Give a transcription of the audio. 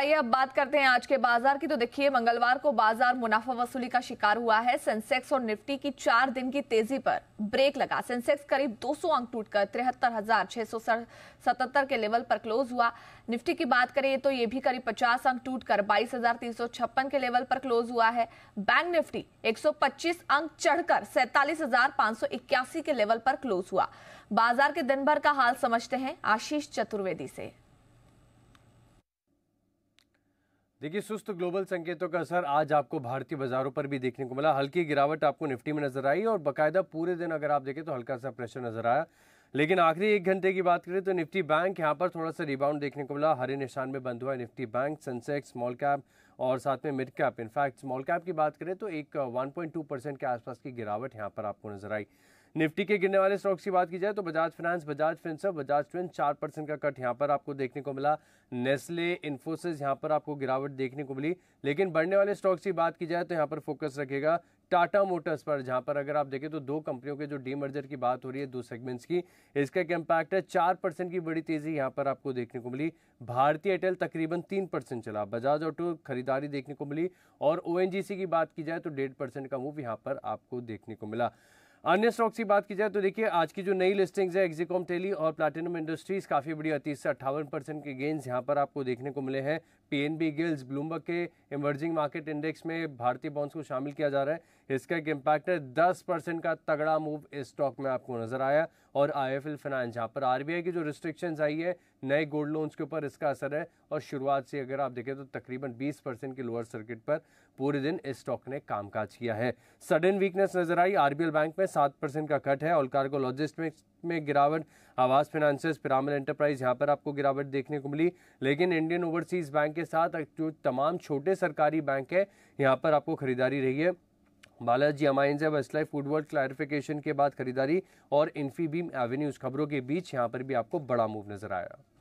आइए अब बात करते हैं आज के बाजार की तो देखिए मंगलवार को बाजार मुनाफा वसूली का शिकार हुआ है सेंसेक्स और निफ्टी की चार दिन की तेजी पर ब्रेक लगा सेंसेक्स करीब 200 अंक टूटकर तिहत्तर के लेवल पर क्लोज हुआ निफ्टी की बात करें तो ये भी करीब 50 अंक टूटकर बाईस हजार तीन सौ छप्पन के लेवल पर क्लोज हुआ है बैंक निफ्टी एक अंक चढ़कर सैतालीस हजार पांच सौ इक्यासी के लेवल पर क्लोज हुआ बाजार के दिन भर का हाल समझते हैं आशीष चतुर्वेदी से देखिए सुस्त ग्लोबल संकेतों का असर आज आपको भारतीय बाजारों पर भी देखने को मिला हल्की गिरावट आपको निफ्टी में नजर आई और बाकायदा पूरे दिन अगर आप देखें तो हल्का सा प्रेशर नजर आया लेकिन आखिरी एक घंटे की बात करें तो निफ्टी बैंक यहाँ पर थोड़ा सा रिबाउंड देखने को मिला हरे निशान में बंद हुआ Nifty bank Sensex small cap और साथ में mid cap in fact small cap की बात करें तो एक 1.2 uh, परसेंट के आसपास की गिरावट यहाँ पर आपको नजर आई निफ्टी के गिरने वाले स्टॉक्स की बात की जाए तो Bajaj finance Bajaj Finserv Bajaj twin चार परसेंट का कट यहाँ पर आपको देखने को मिला नेस्ले इन्फोसिस यहाँ पर आपको गिरावट देखने को मिली लेकिन बढ़ने वाले स्टॉक्स की बात की जाए तो यहाँ पर फोकस रखेगा टाटा मोटर्स पर जहां पर अगर आप देखें तो दो कंपनियों के जो डी मर्जर की बात हो रही है दो सेगमेंट्स की इसका एक इम्पैक्ट है चार परसेंट की बड़ी तेजी यहां पर आपको देखने को मिली भारतीय एयरटेल तकरीबन तीन परसेंट चला बजाज ऑटो खरीदारी देखने को मिली और ओ की बात की जाए तो डेढ़ परसेंट का मूव यहाँ पर आपको देखने को मिला अन्य स्टॉक्स की बात की जाए तो देखिए आज की जो नई लिस्टिंग्स है एग्जीकॉम टेली और प्लैटिनम इंडस्ट्रीज काफ़ी बढ़िया तीस से अट्ठावन परसेंट के गेंस यहाँ पर आपको देखने को मिले हैं पीएनबी गिल्स ब्लूमबर्ग के इमर्जिंग मार्केट इंडेक्स में भारतीय बॉन्ड्स को शामिल किया जा रहा है इसका एक इम्पैक्ट है दस परसेंट का तगड़ा मूव इस स्टॉक में आपको नजर आया और आई एफ एल फाइनेंस यहाँ पर आरबीआई की जो रिस्ट्रिक्शन आई है नए गोल्ड लोन्स के ऊपर इसका असर है और शुरुआत से अगर आप देखें तो तकरीबन बीस परसेंट के लोअर सर्किट पर पूरे दिन इस स्टॉक ने कामकाज किया है सडन वीकनेस नजर आई आरबीएल बैंक में सात परसेंट का कट है ओलकारको लॉजिस्टिक्स में गिरावट आवास फाइनेंसियस पिरामल एंटरप्राइज यहाँ पर आपको गिरावट देखने को मिली लेकिन इंडियन ओवरसीज बैंक के साथ जो तमाम छोटे सरकारी बैंक है यहाँ पर आपको खरीदारी रही है बालाजी अमाइंस है वेस्टलाइफ फूड वर्ल्ड क्लैरिफिकेशन के बाद खरीदारी और इन्फीबीम एवेन्यूज खबरों के बीच यहाँ पर भी आपको बड़ा मूव नजर आया